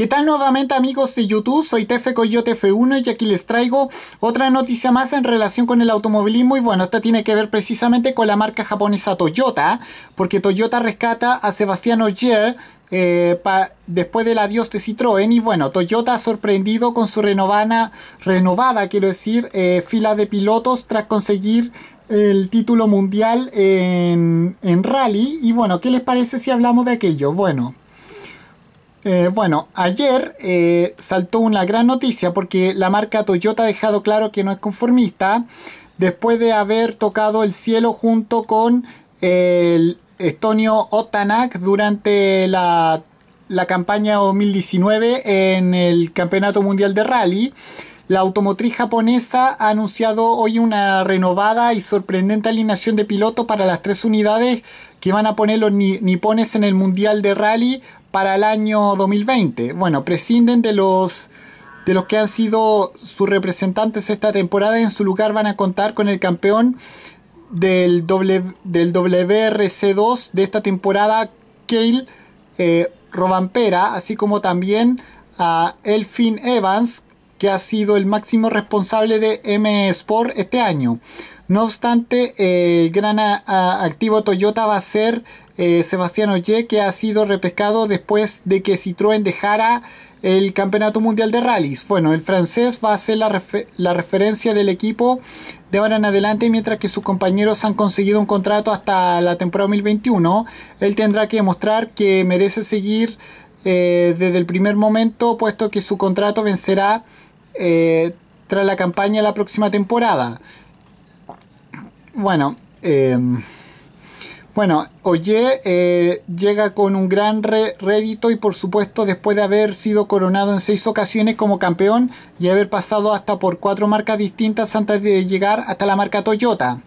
¿Qué tal nuevamente amigos de YouTube? Soy Tefe Coyote F1 y aquí les traigo otra noticia más en relación con el automovilismo y bueno, esta tiene que ver precisamente con la marca japonesa Toyota, porque Toyota rescata a Sebastián Ogier eh, después del adiós de Citroën. Y bueno, Toyota ha sorprendido con su renovana, renovada, quiero decir, eh, fila de pilotos tras conseguir el título mundial en, en rally. Y bueno, ¿qué les parece si hablamos de aquello? Bueno. Eh, bueno, ayer eh, saltó una gran noticia porque la marca Toyota ha dejado claro que no es conformista después de haber tocado el cielo junto con el estonio Otanak durante la, la campaña 2019 en el Campeonato Mundial de Rally. La automotriz japonesa ha anunciado hoy una renovada y sorprendente alineación de pilotos para las tres unidades que van a poner los nipones en el Mundial de Rally para el año 2020. Bueno, prescinden de los de los que han sido sus representantes esta temporada en su lugar van a contar con el campeón del, del WRC2 de esta temporada, Cale eh, Robampera, así como también a Elfin Evans, que ha sido el máximo responsable de M Sport este año. No obstante, el gran activo Toyota va a ser eh, Sebastián Oye, que ha sido repescado después de que Citroën dejara el Campeonato Mundial de rallies. Bueno, el francés va a ser la, referencia del equipo de ahora en adelante, mientras que sus compañeros han conseguido un contrato hasta la temporada 2021. Él tendrá que demostrar que merece seguir eh, desde el primer momento, puesto que su contrato vencerá eh, tras la campaña la próxima temporada. Bueno, eh, bueno, Oye eh, llega con un gran rédito y por supuesto después de haber sido coronado en seis ocasiones como campeón y haber pasado hasta por cuatro marcas distintas antes de llegar hasta la marca Toyota.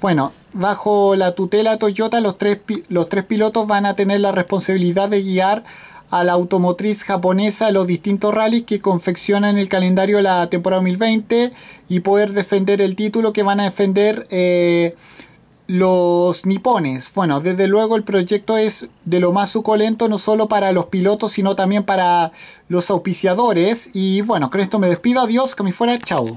Bueno, bajo la tutela Toyota los tres, los tres pilotos van a tener la responsabilidad de guiar a la automotriz japonesa los distintos rallies que confeccionan el calendario de la temporada 2020 y poder defender el título que van a defender eh, los nipones. Bueno, desde luego el proyecto es de lo más suculento, no solo para los pilotos, sino también para los auspiciadores. Y bueno, con esto me despido. Adiós, que me fuera. chau